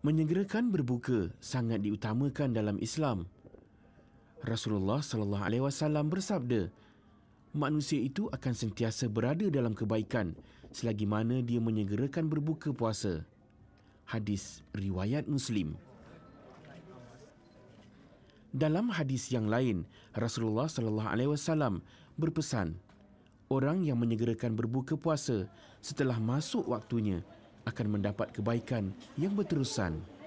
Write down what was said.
Menyegerakan berbuka sangat diutamakan dalam Islam. Rasulullah sallallahu alaihi wasallam bersabda, manusia itu akan sentiasa berada dalam kebaikan selagi mana dia menyegerakan berbuka puasa. Hadis riwayat Muslim. Dalam hadis yang lain, Rasulullah sallallahu alaihi wasallam berpesan, orang yang menyegerakan berbuka puasa setelah masuk waktunya akan mendapat kebaikan yang berterusan